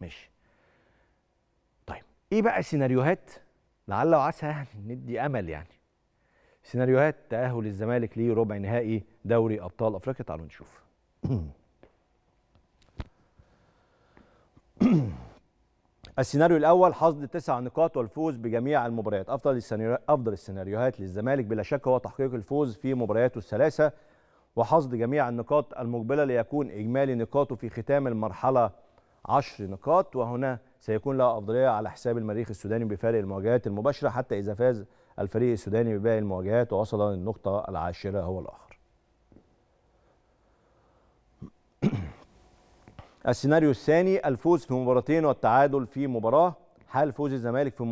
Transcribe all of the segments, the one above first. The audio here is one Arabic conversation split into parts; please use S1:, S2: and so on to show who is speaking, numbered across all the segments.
S1: ماشي طيب ايه بقى السيناريوهات لعل وعسى يعني ندي امل يعني سيناريوهات تاهل الزمالك لربع نهائي دوري ابطال افريقيا تعالوا نشوف السيناريو الاول حصد تسع نقاط والفوز بجميع المباريات افضل السيناريو افضل السيناريوهات للزمالك بلا شك هو تحقيق الفوز في مبارياته الثلاثه وحصد جميع النقاط المقبله ليكون اجمالي نقاطه في ختام المرحله 10 نقاط وهنا سيكون لها أفضلية على حساب المريخ السوداني بفارق المواجهات المباشرة حتى إذا فاز الفريق السوداني بباقي المواجهات ووصل للنقطة العاشرة هو الآخر السيناريو الثاني الفوز في مباراتين والتعادل في مباراة حال فوز الزمالك في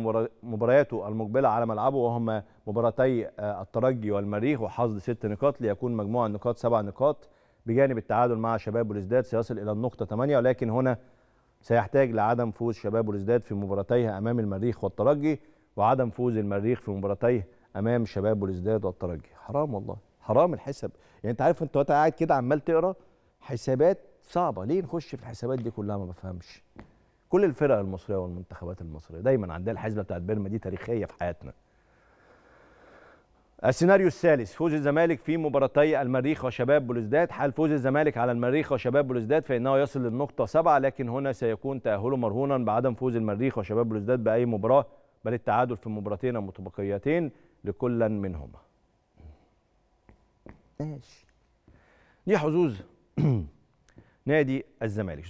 S1: مبارياته المقبلة على ملعبه وهما مباراتي آه، الترجي والمريخ وحصد ست نقاط ليكون مجموع النقاط سبع نقاط بجانب التعادل مع شباب بلوزداد سيصل إلى النقطة 8 ولكن هنا سيحتاج لعدم فوز شباب بلوزداد في مباراتيها امام المريخ والترجي وعدم فوز المريخ في مباراتيه امام شباب بلوزداد والترجي حرام والله حرام الحساب يعني انت عارف انت قاعد كده عمال تقرا حسابات صعبه ليه نخش في الحسابات دي كلها ما بفهمش كل الفرق المصريه والمنتخبات المصريه دايما عندها الحسبه بتاعت بيرما دي تاريخيه في حياتنا السيناريو الثالث فوز الزمالك في مباراتي المريخ وشباب بلوزداد حال فوز الزمالك على المريخ وشباب بلوزداد فانه يصل للنقطه سبعه لكن هنا سيكون تاهله مرهونا بعدم فوز المريخ وشباب بلوزداد باي مباراه بل التعادل في مباراتين متبقيتين لكل منهما ماشي دي حظوظ نادي الزمالك